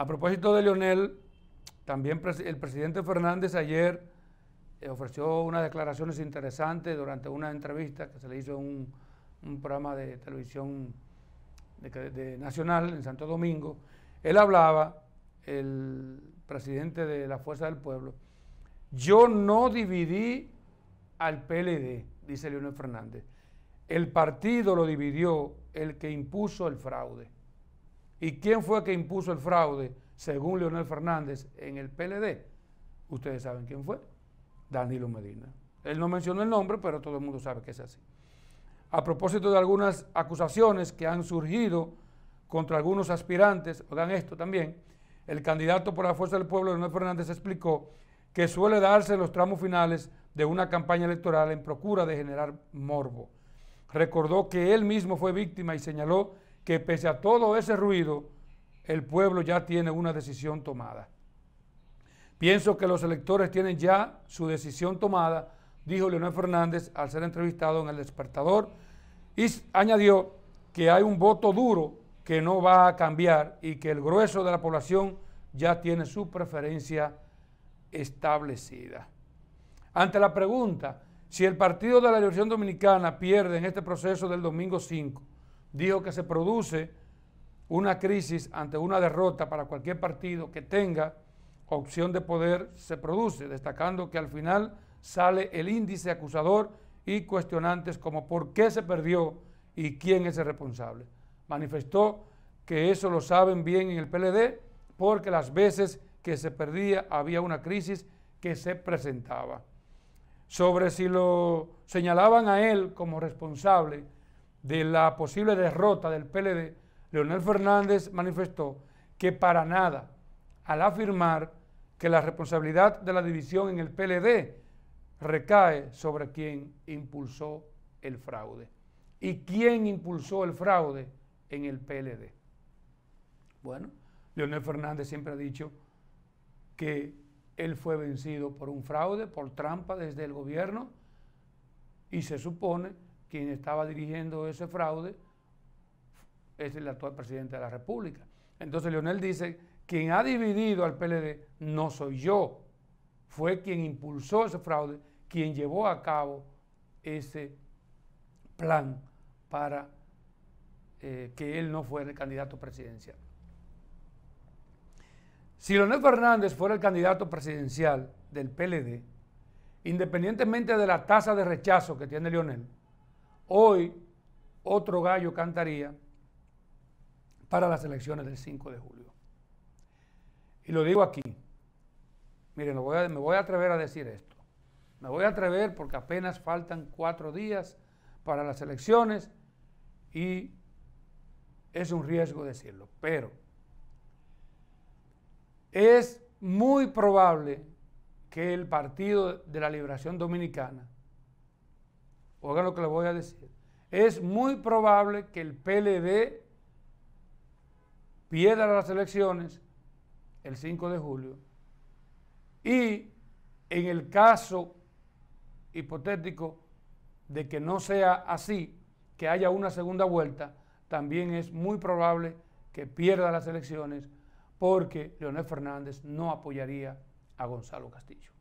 A propósito de Leonel, también el presidente Fernández ayer eh, ofreció unas declaraciones interesantes durante una entrevista que se le hizo en un, programa de televisión nacional en Santo Domingo. Él hablaba, el presidente de la Fuerza del Pueblo, yo no dividí al PLD, dice Leonel Fernández. El partido lo dividió el que impuso el fraude. ¿Y quién fue que impuso el fraude, según Leonel Fernández, en el PLD? Ustedes saben quién fue, Danilo Medina. Él no mencionó el nombre, pero todo el mundo sabe que es así. A propósito de algunas acusaciones que han surgido contra algunos aspirantes, oigan esto también, el candidato por la Fuerza del Pueblo, Leonel Fernández, explicó que suele darse los tramos finales de una campaña electoral en procura de generar morbo. Recordó que él mismo fue víctima y señaló que pese a todo ese ruido, el pueblo ya tiene una decisión tomada. Pienso que los electores tienen ya su decisión tomada, dijo Leonel Fernández al ser entrevistado en El Despertador, y añadió que hay un voto duro que no va a cambiar y que el grueso de la población ya tiene su preferencia establecida. Ante la pregunta, si el Partido de la Liberación Dominicana pierde en este proceso del domingo 5, dijo que se produce una crisis ante una derrota para cualquier partido que tenga opción de poder se produce, destacando que al final sale el índice acusador y cuestionantes como por qué se perdió y quién es el responsable. Manifestó que eso lo saben bien en el PLD porque las veces que se perdía había una crisis que se presentaba. Sobre si lo señalaban a él como responsable, de la posible derrota del PLD, Leonel Fernández manifestó que para nada, al afirmar que la responsabilidad de la división en el PLD recae sobre quien impulsó el fraude. ¿Y quién impulsó el fraude en el PLD? Bueno, Leonel Fernández siempre ha dicho que él fue vencido por un fraude, por trampa desde el gobierno, y se supone quien estaba dirigiendo ese fraude es el actual presidente de la República. Entonces Leonel dice, quien ha dividido al PLD no soy yo, fue quien impulsó ese fraude, quien llevó a cabo ese plan para eh, que él no fuera el candidato presidencial. Si Leonel Fernández fuera el candidato presidencial del PLD, independientemente de la tasa de rechazo que tiene Leonel, Hoy otro gallo cantaría para las elecciones del 5 de julio. Y lo digo aquí. Miren, me voy a atrever a decir esto. Me voy a atrever porque apenas faltan cuatro días para las elecciones y es un riesgo decirlo. Pero es muy probable que el Partido de la Liberación Dominicana Oigan lo que les voy a decir. Es muy probable que el PLD pierda las elecciones el 5 de julio y en el caso hipotético de que no sea así, que haya una segunda vuelta, también es muy probable que pierda las elecciones porque Leonel Fernández no apoyaría a Gonzalo Castillo.